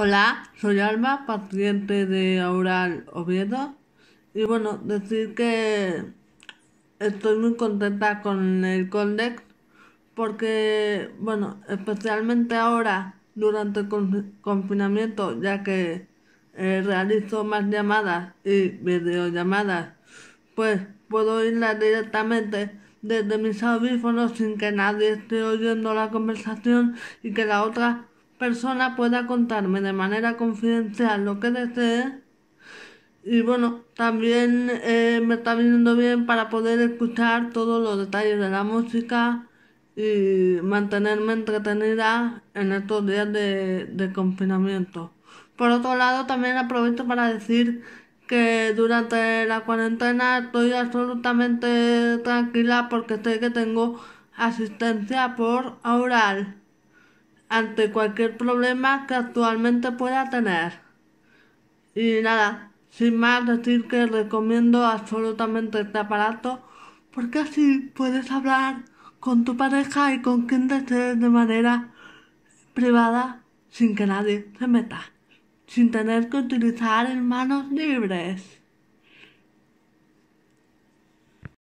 Hola, soy Alma, paciente de Aural Oviedo. Y bueno, decir que estoy muy contenta con el Condex porque, bueno, especialmente ahora durante el confinamiento, ya que eh, realizo más llamadas y videollamadas, pues puedo oírla directamente desde mis audífonos sin que nadie esté oyendo la conversación y que la otra persona pueda contarme de manera confidencial lo que desee. Y bueno, también eh, me está viniendo bien para poder escuchar todos los detalles de la música y mantenerme entretenida en estos días de, de confinamiento. Por otro lado, también aprovecho para decir que durante la cuarentena estoy absolutamente tranquila porque sé que tengo asistencia por oral ante cualquier problema que actualmente pueda tener. Y nada, sin más decir que recomiendo absolutamente este aparato porque así puedes hablar con tu pareja y con quien desees de manera privada sin que nadie se meta, sin tener que utilizar en manos libres.